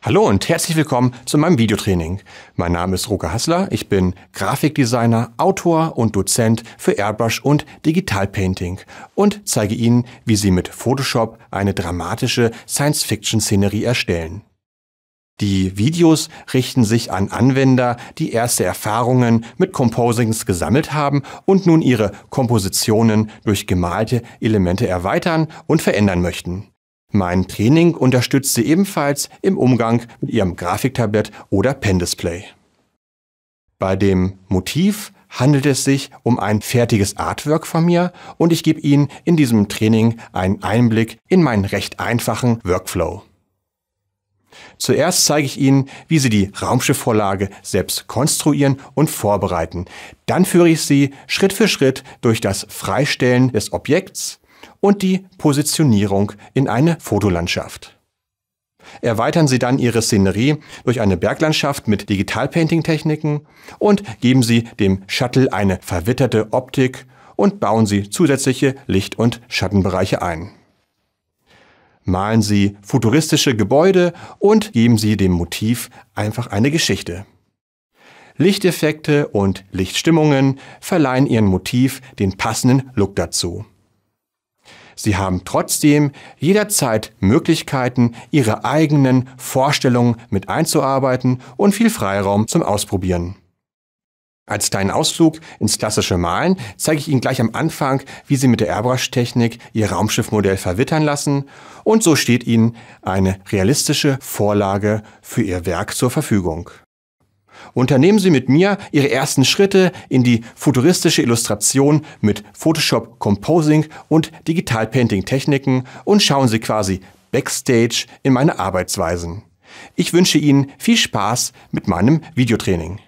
Hallo und herzlich willkommen zu meinem Videotraining. Mein Name ist Roger Hassler, ich bin Grafikdesigner, Autor und Dozent für Airbrush und Digital Painting und zeige Ihnen, wie Sie mit Photoshop eine dramatische Science-Fiction-Szenerie erstellen. Die Videos richten sich an Anwender, die erste Erfahrungen mit Composings gesammelt haben und nun ihre Kompositionen durch gemalte Elemente erweitern und verändern möchten. Mein Training unterstützt sie ebenfalls im Umgang mit ihrem Grafiktablett oder Pen-Display. Bei dem Motiv handelt es sich um ein fertiges Artwork von mir und ich gebe Ihnen in diesem Training einen Einblick in meinen recht einfachen Workflow. Zuerst zeige ich Ihnen, wie Sie die Raumschiffvorlage selbst konstruieren und vorbereiten. Dann führe ich Sie Schritt für Schritt durch das Freistellen des Objekts, und die Positionierung in eine Fotolandschaft. Erweitern Sie dann Ihre Szenerie durch eine Berglandschaft mit Digital-Painting-Techniken und geben Sie dem Shuttle eine verwitterte Optik und bauen Sie zusätzliche Licht- und Schattenbereiche ein. Malen Sie futuristische Gebäude und geben Sie dem Motiv einfach eine Geschichte. Lichteffekte und Lichtstimmungen verleihen Ihrem Motiv den passenden Look dazu. Sie haben trotzdem jederzeit Möglichkeiten, Ihre eigenen Vorstellungen mit einzuarbeiten und viel Freiraum zum Ausprobieren. Als kleinen Ausflug ins klassische Malen zeige ich Ihnen gleich am Anfang, wie Sie mit der Airbrush-Technik Ihr Raumschiffmodell verwittern lassen und so steht Ihnen eine realistische Vorlage für Ihr Werk zur Verfügung. Unternehmen Sie mit mir Ihre ersten Schritte in die futuristische Illustration mit Photoshop Composing und Digital Painting Techniken und schauen Sie quasi backstage in meine Arbeitsweisen. Ich wünsche Ihnen viel Spaß mit meinem Videotraining.